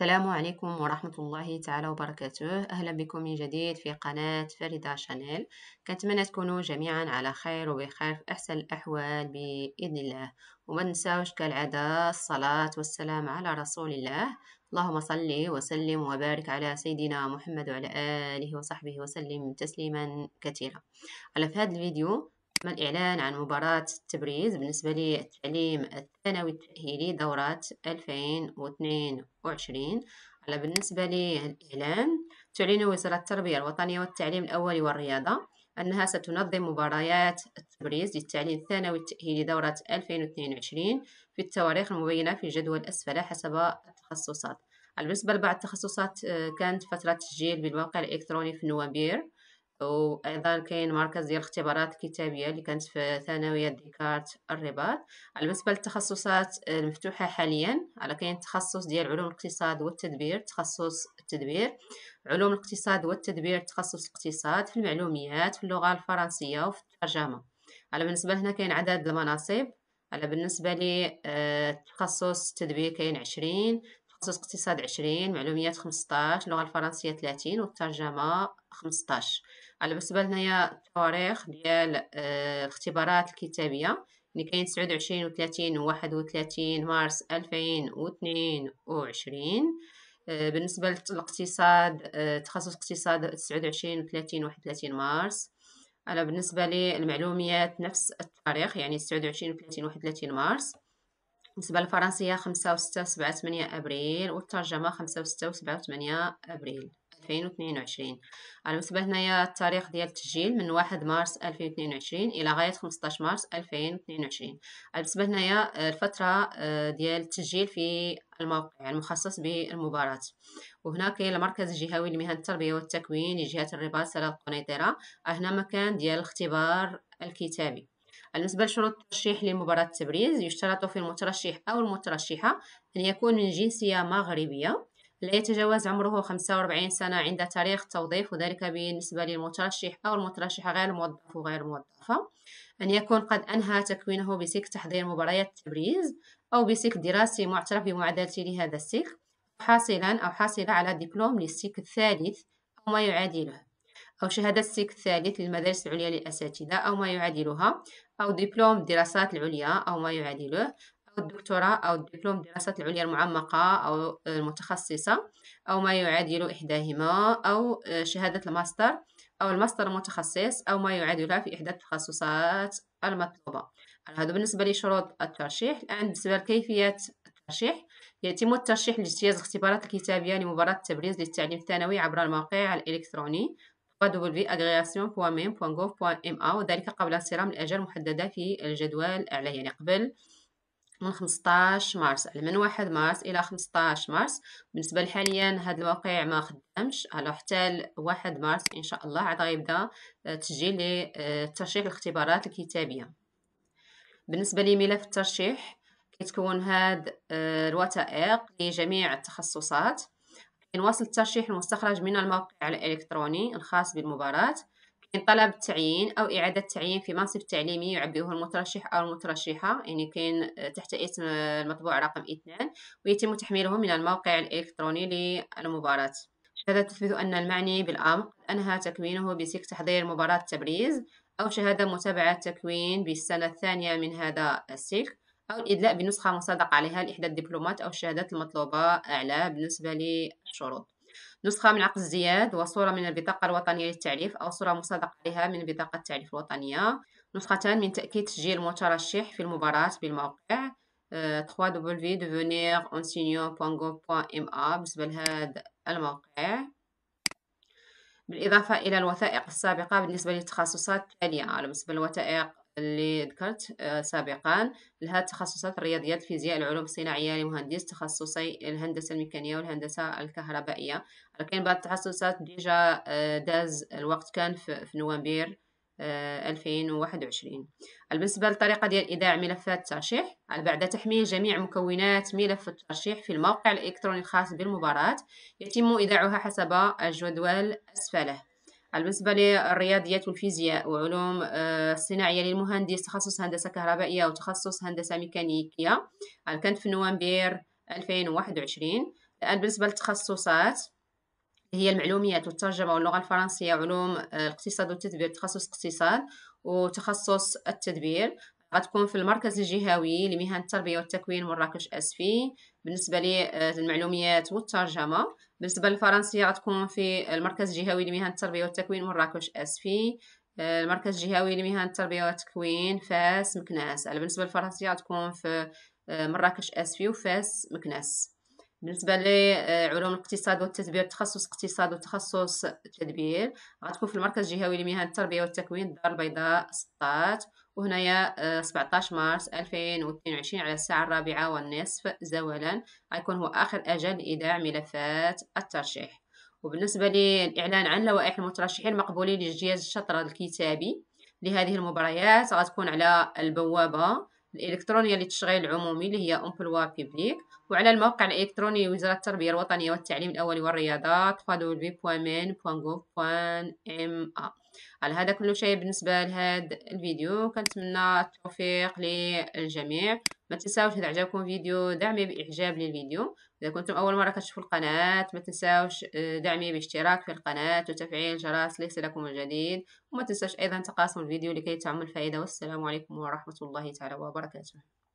السلام عليكم ورحمة الله تعالى وبركاته أهلا بكم من جديد في قناة فريدة شانيل كنتمنى تكونوا جميعا على خير وبخير في أحسن الأحوال بإذن الله وما ننساوش كالعادة الصلاة والسلام على رسول الله اللهم صل وسلم وبارك على سيدنا محمد وعلى آله وصحبه وسلم تسليما كثيرا على في هذا الفيديو تم الإعلان عن مباراة تبريز بالنسبة للتعليم الثانوي التأهيلي دورة 2022 على بالنسبة للإعلان تعلن وزارة التربية الوطنية والتعليم الأولي والرياضة أنها ستنظم مباريات التبريز للتعليم الثانوي التأهيلي دورة 2022 في التواريخ المبينة في الجدول أسفل حسب التخصصات بالنسبة لبعض التخصصات آه، كانت فترة تسجيل بالموقع الإلكتروني في نوفمبر وايضا كاين مركز ديال الاختبارات الكتابيه اللي كانت في ثانويه ديكارت الرباط بالنسبه للتخصصات المفتوحه حاليا على كاين تخصص ديال علوم الاقتصاد والتدبير تخصص التدبير علوم الاقتصاد والتدبير تخصص الاقتصاد في المعلوميات في اللغه الفرنسيه وفي الترجمه على بالنسبه هنا كاين عدد المناصب على بالنسبه لي آه، تخصص تدبير كاين عشرين تخصص اقتصاد عشرين معلوميات خمسطاش اللغه الفرنسيه ثلاثين والترجمه خمسطاش على بالنسبه لنا هي التواريخ ديال الاختبارات آه، الكتابيه اللي كاين 29 و 30 و 31 مارس 2022 آه، بالنسبه للاقتصاد آه، تخصص اقتصاد 29 و 30 و 31 مارس انا بالنسبه لي المعلوميات نفس التاريخ يعني 29 و 30 و 31 مارس بالنسبه للفرنسيه 5 و 6 7 8 ابريل والترجمه 5 و 6 و 7 8 ابريل 2022 على مسبه هنايا التاريخ ديال التسجيل من 1 مارس 2022 إلى غاية 15 مارس 2022 بالنسبة هنايا آه، الفترة آه، ديال التسجيل في الموقع المخصص يعني بالمباراة وهنا كاين المركز الجهوي لمهن التربية والتكوين لجهة الرباط سلا القنيطرة هنا مكان ديال الاختبار الكتابي بالنسبة لشروط الترشيح لمباراة التبريز يشترط في المترشح أو المترشحة أن يكون من جنسية مغربية لا يتجاوز عمره 45 سنة عند تاريخ التوظيف وذلك بالنسبة للمترشح أو المترشحة غير الموظف وغير الموظفة أن يكون قد أنهى تكوينه بسلك تحضير مباريات التبريز أو بسلك دراسي معترف بمعادلته لهذا السلك حاصلا أو حاصلة على دبلوم للسلك الثالث أو ما يعادله أو شهادة السلك الثالث للمدارس العليا للأساتذة أو ما يعادلها أو دبلوم الدراسات العليا أو ما يعادله الدكتوراه أو الدبلوم الدراسات العليا المعمقة أو المتخصصة أو ما يعادل إحداهما أو آه، شهادة الماستر أو الماستر المتخصص أو ما يعادلها في إحدى التخصصات المطلوبة هذا بالنسبة لشروط الترشيح الآن بالنسبة لكيفية الترشيح يتم الترشيح لاجتياز الاختبارات الكتابية لمباراة التبريز للتعليم الثانوي عبر الموقع الإلكتروني www.agrégation.mem.gov.ma وذلك قبل انصرام الأجال المحددة في الجدول الأعلى يعني قبل من 15 مارس من 1 مارس الى 15 مارس بالنسبه لحاليا هذا الواقع ما خدامش على حتى 1 مارس ان شاء الله عاد غيبدا آه، تسجيل لترشيح آه، الاختبارات الكتابيه بالنسبه لملف الترشيح كيتكون هاد آه، الوثائق لجميع التخصصات كنواصل الترشيح المستخرج من الموقع الالكتروني الخاص بالمباراه كاين طلب تعيين او اعاده تعيين في منصب تعليمي يعبئه المترشح او المترشحه يعني كاين آه، تحت اسم المطبوع رقم اثنان ويتم تحميله من الموقع الالكتروني للمباراه هذا تثبت ان المعني بالامر انهى تكوينه بسلك تحضير مباراه تبريز او شهاده متابعه تكوين بالسنه الثانيه من هذا السلك أو الإدلاء بنسخة مصادقه عليها لإحدى الدبلومات أو الشهادات المطلوبة أعلى بالنسبة للشروط نسخة من عقد الزياد وصورة من البطاقة الوطنية للتعريف أو صورة مصادقه عليها من بطاقة التعريف الوطنية نسختان من تأكيد تسجيل المترشح في المباراة بالموقع آه، www.devenirenseignant.gov.ma بالنسبة لهذا الموقع بالإضافة إلى الوثائق السابقة بالنسبة للتخصصات التالية بالنسبة للوثائق اللي ذكرت آه، سابقا لها تخصصات الرياضيات الفيزياء العلوم الصناعية المهندس تخصصي الهندسة الميكانية والهندسة الكهربائية لكن بعض التخصصات ديجا آه، داز الوقت كان في نوفمبر 2021 آه، بالنسبة للطريقة ديال إيداع ملفات الترشيح بعد تحميل جميع مكونات ملف الترشيح في الموقع الإلكتروني الخاص بالمباراة يتم إيداعها حسب الجدول أسفله بالنسبة للرياضيات والفيزياء وعلوم آه، الصناعية للمهندس تخصص هندسة كهربائية وتخصص هندسة ميكانيكية كانت في نوفمبر 2021 الآن بالنسبة للتخصصات هي المعلوميات والترجمة واللغة الفرنسية علوم آه، الاقتصاد والتدبير تخصص اقتصاد وتخصص التدبير غتكون في المركز الجهوي لمهن التربية والتكوين مراكش أسفي بالنسبة للمعلوميات آه، والترجمة بالنسبة للفرنسية غتكون في المركز الجهوي لمهن التربية والتكوين مراكش أسفي آه، المركز الجهوي لمهن التربية والتكوين فاس مكناس على بالنسبة للفرنسية غتكون في آه، مراكش أسفي وفاس مكناس بالنسبة لعلوم آه، الاقتصاد والتدبير تخصص اقتصاد وتخصص تدبير غتكون في المركز الجهوي لمهن التربية والتكوين الدار البيضاء سطات وهنايا 17 آه، مارس 2022 على الساعة الرابعة والنصف زولا غيكون هو آخر أجل لإيداع ملفات الترشيح وبالنسبة للإعلان عن لوائح المترشحين المقبولين لجهاز الشطر الكتابي لهذه المباريات غتكون على البوابة الإلكترونية للتشغيل العمومي اللي هي أمبلوا بيبليك وعلى الموقع الإلكتروني لوزارة التربية الوطنية والتعليم الأولي والرياضات www.min.gov.ma على هذا كل شيء بالنسبة لهذا الفيديو كنتمنى التوفيق للجميع ما تنساوش إذا عجبكم الفيديو دعمي بإعجاب للفيديو إذا كنتم أول مرة كتشوفوا القناة ما تنساوش آه، دعمي باشتراك في القناة وتفعيل جرس ليصلكم الجديد وما تنساوش أيضا تقاسم الفيديو لكي تعم الفائدة والسلام عليكم ورحمة الله تعالى وبركاته